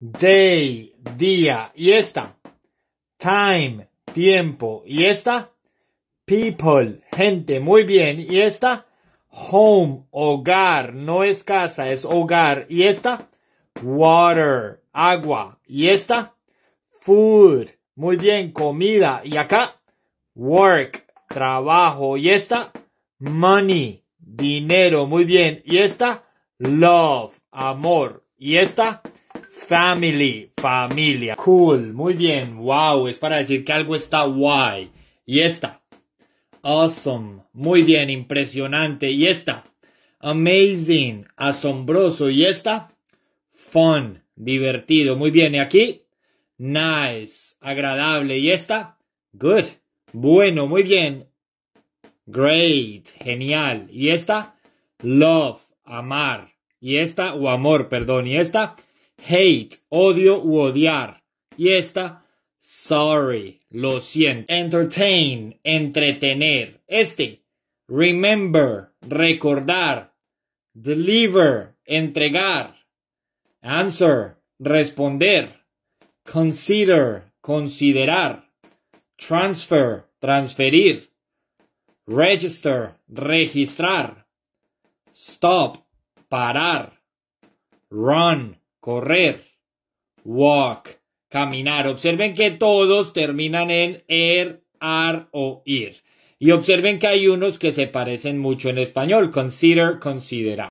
Day, día. Y esta. Time, tiempo. Y esta. People, gente. Muy bien. Y esta. Home, hogar. No es casa, es hogar. Y esta. Water, agua. Y esta. Food. Muy bien. Comida. Y acá. Work, trabajo. Y esta. Money, dinero. Muy bien. Y esta. Love, amor. Y esta Family, familia. Cool, muy bien. Wow, es para decir que algo está guay. Y esta. Awesome, muy bien, impresionante. Y esta. Amazing, asombroso. Y esta. Fun, divertido. Muy bien, y aquí. Nice, agradable. Y esta. Good, bueno, muy bien. Great, genial. Y esta. Love, amar. Y esta, o amor, perdón. Y esta hate, odio u odiar. Y esta, sorry, lo siento. Entertain, entretener. Este, remember, recordar. Deliver, entregar. Answer, responder. Consider, considerar. Transfer, transferir. Register, registrar. Stop, parar. Run, correr, walk, caminar. Observen que todos terminan en er, ar o ir. Y observen que hay unos que se parecen mucho en español. Consider, considerar.